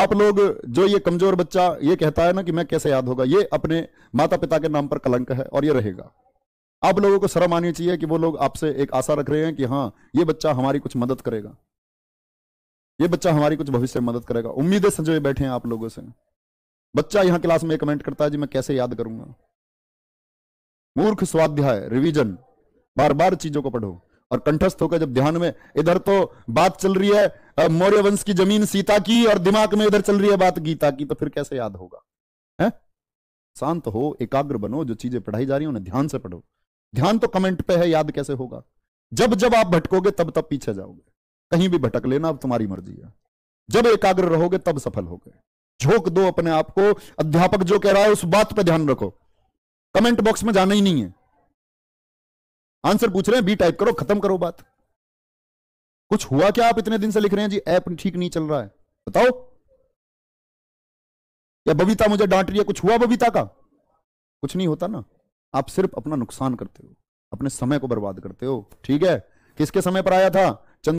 आप लोग जो ये कमजोर बच्चा ये कहता है ना कि मैं कैसे याद होगा ये अपने माता पिता के नाम पर कलंक है और ये रहेगा आप लोगों को शर्म आनी चाहिए कि वो लोग आपसे एक आशा रख रहे हैं कि हाँ ये बच्चा हमारी कुछ मदद करेगा ये बच्चा हमारी कुछ भविष्य में मदद करेगा उम्मीदें संजोए बैठे हैं आप लोगों से बच्चा यहाँ क्लास में कमेंट करता है जी मैं कैसे याद करूंगा मूर्ख स्वाध्याय रिवीजन बार बार चीजों को पढ़ो और कंठस्थ होकर जब ध्यान में इधर तो बात चल रही है अब मौर्य वंश की जमीन सीता की और दिमाग में इधर चल रही है बात गीता की तो फिर कैसे याद होगा है शांत हो एकाग्र बनो जो चीजें पढ़ाई जा रही है उन्हें ध्यान से पढ़ो ध्यान तो कमेंट पे है याद कैसे होगा जब जब आप भटकोगे तब तब पीछे जाओगे कहीं भी भटक लेना अब तुम्हारी मर्जी है जब एकाग्र रहोगे तब सफल हो गए झोंक दो अपने आप को अध्यापक जो कह रहा है उस बात पर ध्यान रखो कमेंट बॉक्स में जाना ही नहीं है आंसर पूछ रहे हैं बी टाइप करो खत्म करो बात कुछ हुआ क्या आप इतने दिन से लिख रहे हैं जी ऐप ठीक नहीं चल रहा है बताओ या बबीता मुझे डांट रही है कुछ हुआ बबीता का कुछ नहीं होता ना आप सिर्फ अपना नुकसान करते हो अपने समय को बर्बाद करते हो ठीक है किसके समय पर आया था